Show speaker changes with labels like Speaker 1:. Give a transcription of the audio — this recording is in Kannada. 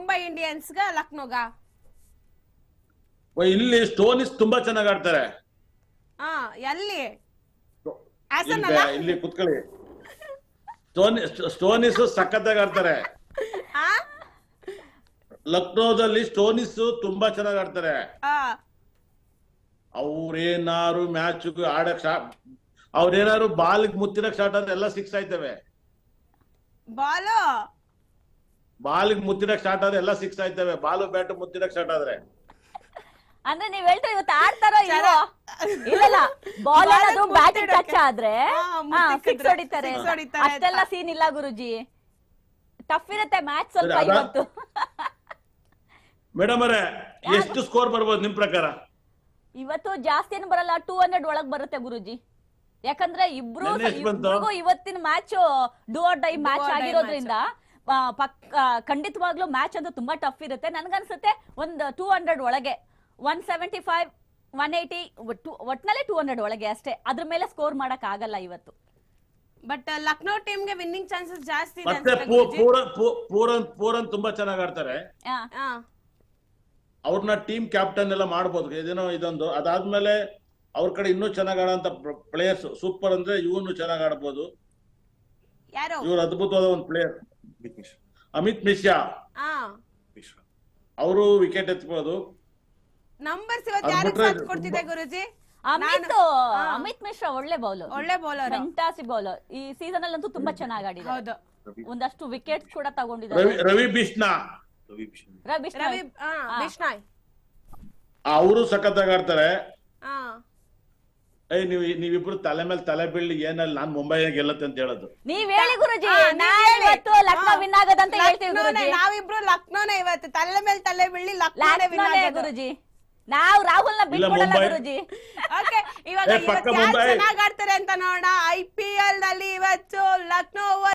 Speaker 1: ಮುಂಬೈ ಗ ಲಕ್ನೋಗ
Speaker 2: ಇಲ್ಲಿ ಸ್ಟೋನಿಸ್ ತುಂಬಾ ಚೆನ್ನಾಗಿ ಆಡ್ತಾರೆ
Speaker 1: ಆ ಎಲ್ಲಿ
Speaker 2: ಇಲ್ಲಿ ಕುತ್ಕೊಳ್ಳಿ ಸ್ಟೋನಿಸ್ ಸ್ಟೋನಿಸ್ ಸಖತ್ತಾಗಿ ಆಡ್ತಾರೆ ಆ? ಲಕ್ನೋದಲ್ಲಿ ಸ್ಟೋನಿಸ್ ತುಂಬಾ ಚೆನ್ನಾಗಿ ಆಡ್ತಾರೆ ಆ, ಅವ್ರೇನಾರು ಮ್ಯಾಚ್ ಆಡಕ್ ಅವ್ರೇನಾರು ಬಾಲ್ ಮುತ್ತಿರಕ್ ಸ್ಟಾರ್ಟ್ ಆದ್ರೆ ಎಲ್ಲ ಸಿಕ್ಸ್ ಆಯ್ತವೆ ಬಾಲು ಬಾಲ್ ಮುತ್ತಿಡಕ್ ಸ್ಟಾರ್ಟ್ ಆದ್ರೆ ಎಲ್ಲ ಸಿಕ್ಸ್ ಆಯ್ತವೆ ಬಾಲು ಬ್ಯಾಟ್ ಮುತ್ತಿಡಕ್ ಸ್ಟಾರ್ಟ್ ಆದ್ರೆ
Speaker 1: ಅಂದ್ರೆ ನೀವ್ ಹೇಳ್ತೀವಿ ಇವತ್ತು ಆಡ್ತಾರೋ ಇಲ್ವೋ ಇಲ್ಲ ಬಾಲ್ ಅದು ಬ್ಯಾಟ್ ಟಚ್ ಆದ್ರೆ ಸಿಕ್ಸ್ ಹೊಡಿತಾರೆ ಅಷ್ಟೆಲ್ಲ ಸೀನ್ ಇಲ್ಲ ಗುರುಜಿ ಟಫ್ ಇರುತ್ತೆ ಮ್ಯಾಚ್ ಸ್ವಲ್ಪ ಇವತ್ತು
Speaker 2: ಮೇಡಮ್ ಅವರೇ ಎಷ್ಟು ಸ್ಕೋರ್ ಬರ್ಬೋದು ನಿಮ್ ಪ್ರಕಾರ
Speaker 1: ಇವತ್ತು ಜಾಸ್ತಿ ಏನು ಬರಲ್ಲ ಟೂ ಹಂಡ್ರೆಡ್ ಒಳಗ್ ಬರುತ್ತೆ ಗುರುಜಿ ಯಾಕಂದ್ರೆ ಇಬ್ರು ಇವತ್ತಿನ match do or die match ಆಗಿರೋದ್ರಿಂದ ಪಕ್ಕ ಖಂಡಿತವಾಗ್ಲೂ ಮ್ಯಾಚ್ ಅಂದ್ರೆ ತುಂಬಾ ಟಫ್ ಇರುತ್ತೆ ನನ್ಗನ್ಸುತ್ತೆ ಒಂದು ಟೂ ಹಂಡ್ರೆಡ್ ಒಳಗೆ one seventy five one eighty ಒಟ್ನಲ್ಲೇ ಟೂ ಹಂಡ್ರೆಡ್ ಒಳಗೆ ಅಷ್ಟೇ ಅದ್ರ ಮೇಲೆ ಸ್ಕೋರ್ ಮಾಡಕ್ ಆಗಲ್ಲ ಇವತ್ತು ಬಟ್ ಲಕ್ನೋ ಟೀಮ್ ಗೆ ವಿನ್ನಿಂಗ್ ಚಾನ್ಸಸ್ ಜಾಸ್ತಿ ಇದೆ
Speaker 2: ಪೂರನ್ ಪೂರನ್ ತುಂಬಾ ಚೆನ್ನಾಗಿ ಆಡ್ತಾರೆ ಅವ್ರನ್ನ ಟೀಮ್ ಕ್ಯಾಪ್ಟನ್ ಎಲ್ಲ ಮಾಡ್ಬೋದು ಇದೇನೋ ಇದೊಂದು ಅದಾದ್ಮೇಲೆ ಅವ್ರ ಕಡೆ ಇನ್ನೂ ಚೆನ್ನಾಗಿ ಆಡೋಂತ ಪ್ಲೇಯರ್ಸ್ ಸೂಪರ್ ಅಂದ್ರೆ ಇವನು ಚೆನ್ನಾಗಿ ಆಡ್ಬೋದು ಇವ್ರು ಅದ್ಭುತವಾದ ಒಂದು ಪ್ಲೇಯರ್ ಅಮಿತ್ ಮಿಶ್ರಾ ಅವರು ವಿಕೆಟ್ ಎತ್ಕೊಳ್ಳೋದು
Speaker 1: ನಂಬರ್ಸ್ ಇವತ್ತು ಯಾರು ಸಾಥ್ ಕೊಡ್ತಿದೆ ಗುರುಜಿ ಅಮಿತ್ ಅಮಿತ್ ಮಿಶ್ರಾ ಒಳ್ಳೆ ಬೌಲರ್ ಒಳ್ಳೆ ಬೌಲರ್ ಫಂಟಾಸಿ ಬೌಲರ್ ಈ ಸೀಸನ್ ಅಲ್ಲಿ ಅಂತೂ ತುಂಬಾ ಚೆನ್ನಾಗಿ ಆಡಿದ್ರು ಹೌದು ಒಂದಷ್ಟು ವಿಕೆಟ್ ಕೂಡ ತಗೊಂಡಿದ್ದಾರೆ ರವಿ
Speaker 2: ಬಿಷ್ಣಾ ರವಿ
Speaker 1: ಬಿಷ್ಣಾ ರವಿ ಬಿಷ್ಣಾ
Speaker 2: ಅವರು ಸಖತ್ತಾಗಿ ಆಡ್ತಾರೆ ಏಯ್ ನೀವು ನೀವಿಬ್ರು ತಲೆ ಮೇಲೆ ತಲೆ ಬೀಳಿ ಏನಲ್ಲ ನಾನ್ ಮುಂಬೈ ಗೆಲ್ಲತ್ತೆ ಅಂತ ಹೇಳೋದು
Speaker 1: ನೀವ್ ಹೇಳಿ ಗುರುಜಿ ನಾಳೆ ಇವತ್ತು ಲಕ್ನೋ ವಿನ್ ಅಂತ ಹೇಳ್ತೀವಿ ನಾವಿಬ್ರು ಲಕ್ನೋನೇ ಇವತ್ತು ತಲೆ ಮೇಲೆ ತಲೆ ಬೀಳಿ ಲಕ್ನೋನೇ ವಿನ್ ಆಗೋದು ಗುರುಜಿ ನಾವು ರಾಹುಲ್ ನ ಬಿಟ್ಕೊಡಲ್ಲ ಗುರುಜಿ ಓಕೆ ಇವಾಗ ಇವತ್ತು ಆಡ್ತಾರೆ ಅಂತ ನೋಡ ಐ ಪಿ ಎಲ್ ನಲ್ಲಿ ಇವತ್ತು ಲಕ್ನೋ